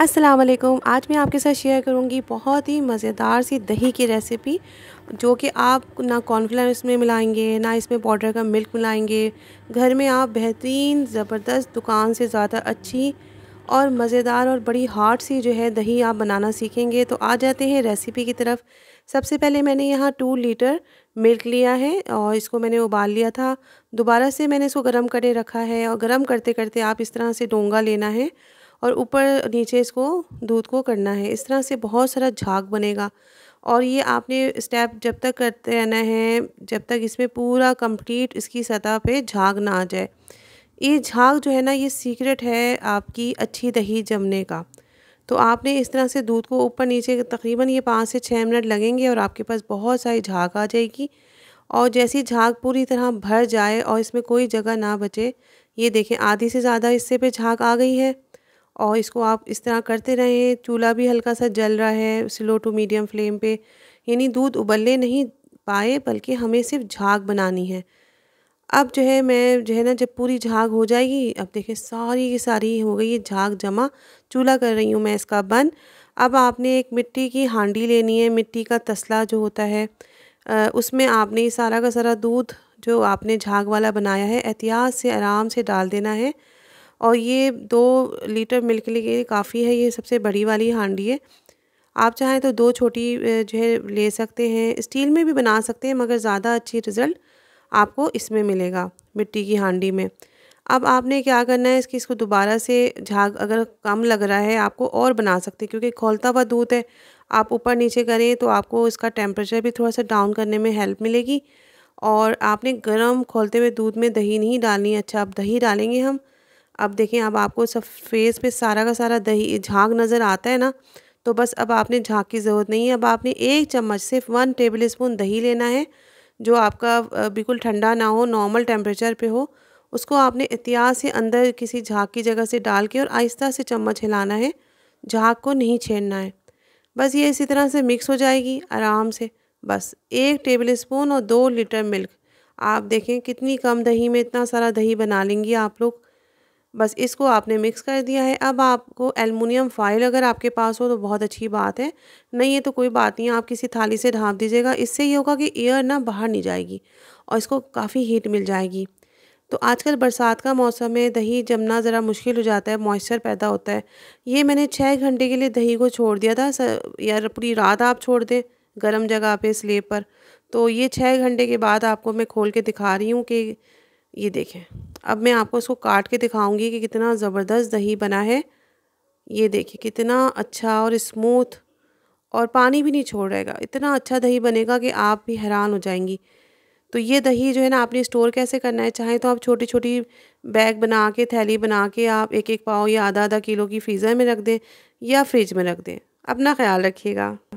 अस्सलाम वालेकुम आज मैं आपके साथ शेयर करूंगी बहुत ही मज़ेदार सी दही की रेसिपी जो कि आप ना कॉर्नफ्लावर इसमें मिलाएंगे ना इसमें पाउडर का मिल्क मिलाएंगे घर में आप बेहतरीन ज़बरदस्त दुकान से ज़्यादा अच्छी और मज़ेदार और बड़ी हार्ड सी जो है दही आप बनाना सीखेंगे तो आ जाते हैं रेसिपी की तरफ सबसे पहले मैंने यहाँ टू लीटर मिल्क लिया है और इसको मैंने उबाल लिया था दोबारा से मैंने इसको गर्म करे रखा है और गर्म करते करते आप इस तरह से डोंगा लेना है और ऊपर नीचे इसको दूध को करना है इस तरह से बहुत सारा झाग बनेगा और ये आपने स्टेप जब तक करते रहना है जब तक इसमें पूरा कंप्लीट इसकी सतह पे झाग ना आ जाए ये झाग जो है ना ये सीक्रेट है आपकी अच्छी दही जमने का तो आपने इस तरह से दूध को ऊपर नीचे तकरीबन ये पाँच से छः मिनट लगेंगे और आपके पास बहुत सारी झाग आ जाएगी और जैसी झाग पूरी तरह भर जाए और इसमें कोई जगह ना बचे ये देखें आधी से ज़्यादा हिस्से पे झाग आ गई है और इसको आप इस तरह करते रहें चूल्हा भी हल्का सा जल रहा है स्लो टू मीडियम फ्लेम पे यानी दूध उबलने नहीं पाए बल्कि हमें सिर्फ झाग बनानी है अब जो है मैं जो है ना जब पूरी झाग हो जाएगी अब देखें सारी की सारी हो गई है झाग जमा चूल्हा कर रही हूँ मैं इसका बंद अब आपने एक मिट्टी की हांडी लेनी है मिट्टी का तसला जो होता है उसमें आपने सारा का सारा दूध जो आपने झाग वाला बनाया है एहतियात से आराम से डाल देना है और ये दो लीटर मिल्क लिए काफ़ी है ये सबसे बड़ी वाली हांडी है आप चाहें तो दो छोटी जो है ले सकते हैं स्टील में भी बना सकते हैं मगर ज़्यादा अच्छी रिज़ल्ट आपको इसमें मिलेगा मिट्टी की हांडी में अब आपने क्या करना है इसकी इसको दोबारा से झाग अगर कम लग रहा है आपको और बना सकते हैं क्योंकि खोलता हुआ दूध है आप ऊपर नीचे करें तो आपको इसका टेम्परेचर भी थोड़ा सा डाउन करने में हेल्प मिलेगी और आपने गर्म खोलते हुए दूध में दही नहीं डालनी अच्छा आप दही डालेंगे हम अब देखें अब आपको सब फेस पे सारा का सारा दही झाग नज़र आता है ना तो बस अब आपने झाग की ज़रूरत नहीं है अब आपने एक चम्मच सिर्फ वन टेबल स्पून दही लेना है जो आपका बिल्कुल ठंडा ना हो नॉर्मल टेम्परेचर पे हो उसको आपने एहतियात से अंदर किसी झाग की जगह से डाल के और आहिस्ता से चम्मच हिलाना है झाग को नहीं छेड़ना है बस ये इसी तरह से मिक्स हो जाएगी आराम से बस एक टेबल स्पून और दो लीटर मिल्क आप देखें कितनी कम दही में इतना सारा दही बना लेंगी आप लोग बस इसको आपने मिक्स कर दिया है अब आपको एलमिनियम फाइल अगर आपके पास हो तो बहुत अच्छी बात है नहीं है तो कोई बात नहीं आप किसी थाली से ढाँप दीजिएगा इससे ये होगा कि एयर ना बाहर नहीं जाएगी और इसको काफ़ी हीट मिल जाएगी तो आजकल बरसात का मौसम है दही जमना ज़रा मुश्किल हो जाता है मॉइस्चर पैदा होता है ये मैंने छः घंटे के लिए दही को छोड़ दिया था यार पूरी रात आप छोड़ दें गर्म जगह पे स्लेब पर तो ये छः घंटे के बाद आपको मैं खोल के दिखा रही हूँ कि ये देखें अब मैं आपको इसको काट के दिखाऊंगी कि कितना ज़बरदस्त दही बना है ये देखिए कितना अच्छा और स्मूथ और पानी भी नहीं छोड़ रहेगा इतना अच्छा दही बनेगा कि आप भी हैरान हो जाएंगी तो ये दही जो है ना आपने स्टोर कैसे करना है चाहे तो आप छोटी छोटी बैग बना के थैली बना के आप एक एक पाव या आधा आधा किलो की फ्रीज़र में रख दें या फ्रिज में रख दें अपना ख्याल रखिएगा